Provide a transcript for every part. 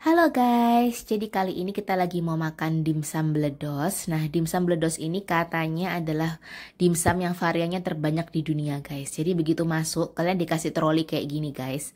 Halo guys, jadi kali ini kita lagi mau makan dimsum bledos. Nah, dimsum bledos ini katanya adalah dimsum yang variannya terbanyak di dunia guys. Jadi begitu masuk, kalian dikasih troli kayak gini guys.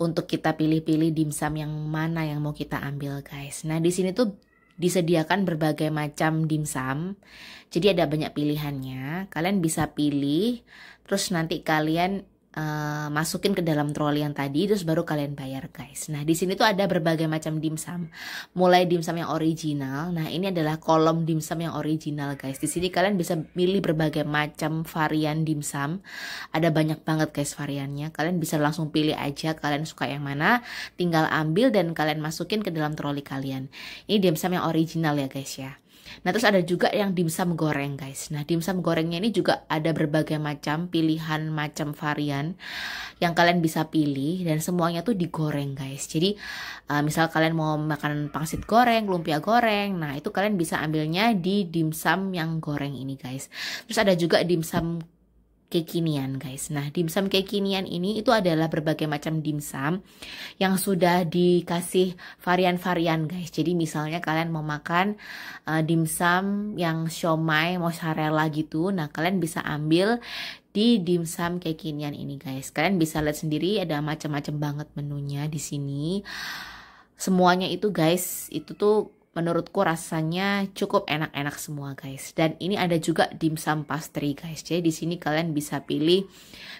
Untuk kita pilih-pilih dimsum yang mana yang mau kita ambil guys. Nah, di sini tuh disediakan berbagai macam dimsum. Jadi ada banyak pilihannya. Kalian bisa pilih, terus nanti kalian uh, masukin ke dalam troli yang tadi terus baru kalian bayar guys. Nah, di sini tuh ada berbagai macam dimsum. Mulai dimsum yang original. Nah, ini adalah kolom dimsum yang original guys. Di sini kalian bisa milih berbagai macam varian dimsum. Ada banyak banget guys variannya. Kalian bisa langsung pilih aja kalian suka yang mana, tinggal ambil dan kalian masukin ke dalam troli kalian. Ini dimsum yang original ya guys ya. Nah, terus ada juga yang dimsum goreng, guys. Nah, dimsum gorengnya ini juga ada berbagai macam pilihan macam varian yang kalian bisa pilih dan semuanya tuh digoreng, guys. Jadi, uh, misal kalian mau makan pangsit goreng, lumpia goreng, nah itu kalian bisa ambilnya di dimsum yang goreng ini, guys. Terus ada juga dimsum kekinian guys. Nah, dimsum kekinian ini itu adalah berbagai macam dimsum yang sudah dikasih varian-varian guys. Jadi misalnya kalian mau makan uh, dimsum yang siomay mozzarella gitu. Nah, kalian bisa ambil di dimsum kekinian ini guys. Kalian bisa lihat sendiri ada macam-macam banget menunya di sini. Semuanya itu guys, itu tuh menurutku rasanya cukup enak-enak semua guys. Dan ini ada juga dimsum pastry guys. Jadi di sini kalian bisa pilih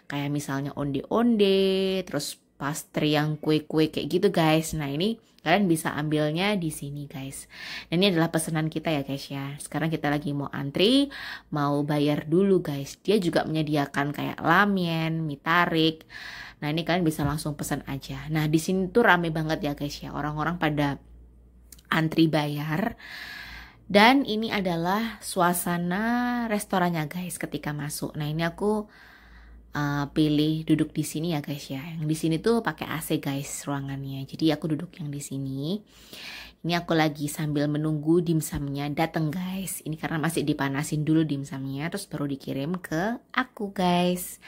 kayak misalnya onde-onde, terus pastry yang kue-kue kayak gitu guys. Nah ini kalian bisa ambilnya di sini guys. Dan ini adalah pesanan kita ya guys ya. Sekarang kita lagi mau antri, mau bayar dulu guys. Dia juga menyediakan kayak lamian, mie tarik. Nah ini kalian bisa langsung pesan aja. Nah di sini tuh rame banget ya guys ya. Orang-orang pada antri bayar. Dan ini adalah suasana restorannya guys ketika masuk. Nah ini aku uh, pilih duduk di sini ya guys ya. Yang di sini tuh pakai AC guys ruangannya. Jadi aku duduk yang di sini. Ini aku lagi sambil menunggu dimsumnya datang guys. Ini karena masih dipanasin dulu dimsumnya, terus baru dikirim ke aku guys.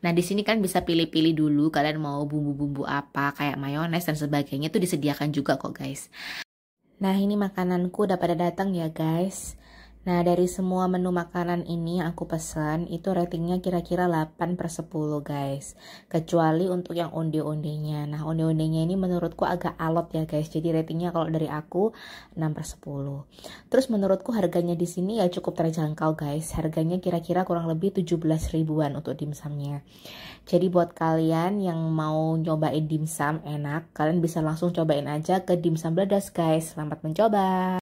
Nah di sini kan bisa pilih-pilih dulu kalian mau bumbu-bumbu apa kayak mayones dan sebagainya tuh disediakan juga kok guys. Nah, ini makananku udah pada datang ya, guys. Nah, dari semua menu makanan ini yang aku pesan, itu ratingnya kira-kira 8 per 10 guys. Kecuali untuk yang onde-ondenya. Nah, onde-ondenya ini menurutku agak alot ya guys. Jadi ratingnya kalau dari aku 6 per 10. Terus menurutku harganya di sini ya cukup terjangkau guys. Harganya kira-kira kurang lebih 17 ribuan untuk dimsumnya. Jadi buat kalian yang mau nyobain dimsum enak, kalian bisa langsung cobain aja ke dimsum Bledas guys. Selamat mencoba.